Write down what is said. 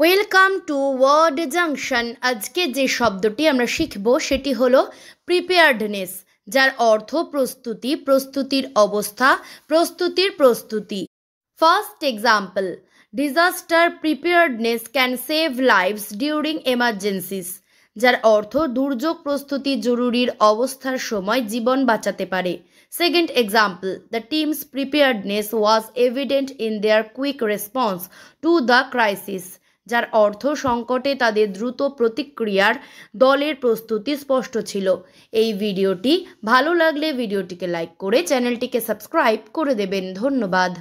welcome to word junction আজকে যে শব্দটি আমরা শিখব সেটি হলো প্রিপেয়ার্ডনেস যার অর্থ প্রস্তুতি প্রস্তুতির অবস্থা প্রস্তুতির প্রস্তুতি first example disaster preparedness can save lives during emergencies যার অর্থ দুর্যোগ প্রস্তুতি জরুরির অবস্থার সময় জীবন বাঁচাতে পারে second example the team's preparedness was evident in their quick response to the crisis যার অর্থ সংকটে তাদের দ্রুত প্রতিক্রিয়ার দলের প্রস্তুতি স্পষ্ট ছিল এই ভিডিওটি ভালো লাগলে ভিডিওটিকে লাইক করে চ্যানেলটিকে সাবস্ক্রাইব করে দেবেন ধন্যবাদ